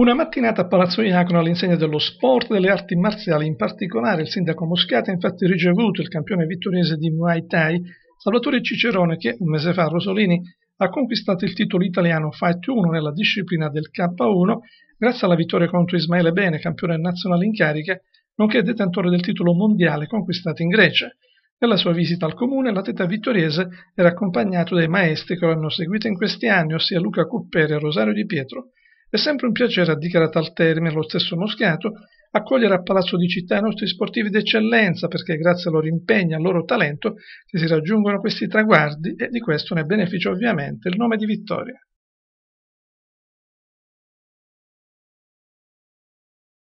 Una mattinata a Palazzo Iacono all'insegna dello sport e delle arti marziali, in particolare il sindaco Moscati ha infatti ricevuto il campione vittoriese di Muay Thai Salvatore Cicerone che un mese fa a Rosolini ha conquistato il titolo italiano Fight 1 nella disciplina del K1 grazie alla vittoria contro Ismaele Bene, campione nazionale in carica, nonché detentore del titolo mondiale conquistato in Grecia. Nella sua visita al comune, l'atleta vittoriese era accompagnato dai maestri che lo hanno seguito in questi anni, ossia Luca Cupperi e Rosario Di Pietro. È sempre un piacere, ha dichiarato al termine lo stesso Moschiato, accogliere a Palazzo di Città i nostri sportivi d'eccellenza perché grazie al loro impegno e al loro talento si raggiungono questi traguardi e di questo ne beneficia ovviamente il nome di vittoria.